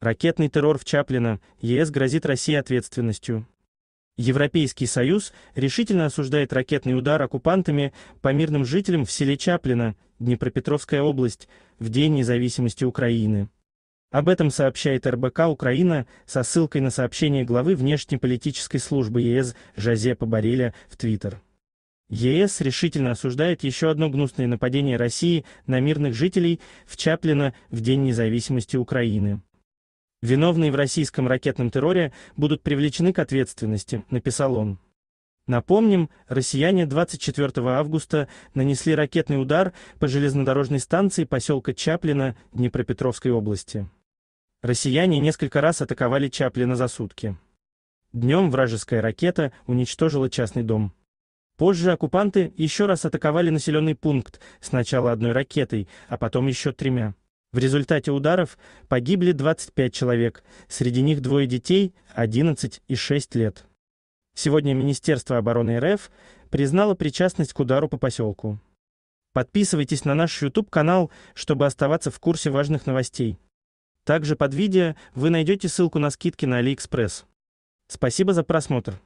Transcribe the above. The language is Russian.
Ракетный террор в Чаплина, ЕС грозит России ответственностью. Европейский Союз решительно осуждает ракетный удар оккупантами по мирным жителям в селе Чаплина, Днепропетровская область, в День независимости Украины. Об этом сообщает РБК «Украина» со ссылкой на сообщение главы внешнеполитической службы ЕС Жозепа Бореля в Твиттер. ЕС решительно осуждает еще одно гнусное нападение России на мирных жителей в Чаплина в День независимости Украины. Виновные в российском ракетном терроре будут привлечены к ответственности, написал он. Напомним, россияне 24 августа нанесли ракетный удар по железнодорожной станции поселка Чаплина Днепропетровской области. Россияне несколько раз атаковали Чаплина за сутки. Днем вражеская ракета уничтожила частный дом. Позже оккупанты еще раз атаковали населенный пункт, сначала одной ракетой, а потом еще тремя. В результате ударов погибли 25 человек, среди них двое детей 11 и 6 лет. Сегодня Министерство обороны РФ признало причастность к удару по поселку. Подписывайтесь на наш YouTube-канал, чтобы оставаться в курсе важных новостей. Также под видео вы найдете ссылку на скидки на AliExpress. Спасибо за просмотр.